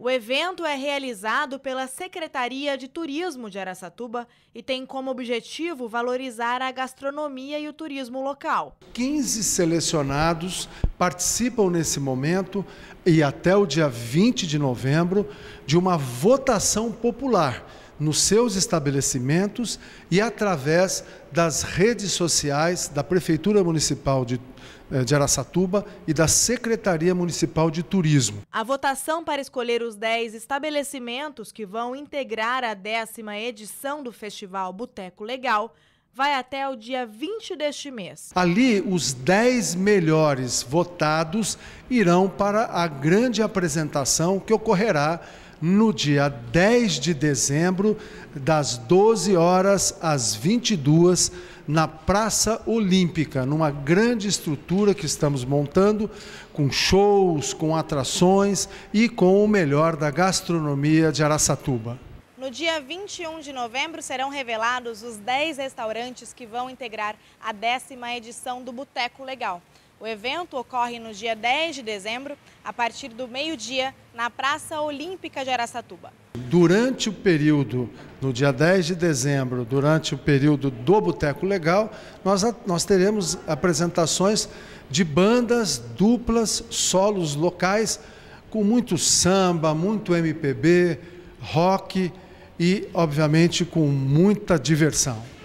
O evento é realizado pela Secretaria de Turismo de Araçatuba e tem como objetivo valorizar a gastronomia e o turismo local. 15 selecionados participam nesse momento e até o dia 20 de novembro de uma votação popular nos seus estabelecimentos e através das redes sociais da Prefeitura Municipal de, eh, de Araçatuba e da Secretaria Municipal de Turismo. A votação para escolher os 10 estabelecimentos que vão integrar a décima edição do Festival Boteco Legal vai até o dia 20 deste mês. Ali, os 10 melhores votados irão para a grande apresentação que ocorrerá no dia 10 de dezembro, das 12 horas às 22 na Praça Olímpica, numa grande estrutura que estamos montando, com shows, com atrações e com o melhor da gastronomia de Araçatuba. No dia 21 de novembro serão revelados os 10 restaurantes que vão integrar a décima edição do Boteco Legal. O evento ocorre no dia 10 de dezembro, a partir do meio-dia, na Praça Olímpica de Araçatuba. Durante o período, no dia 10 de dezembro, durante o período do Boteco Legal, nós, nós teremos apresentações de bandas, duplas, solos locais, com muito samba, muito MPB, rock, e, obviamente, com muita diversão.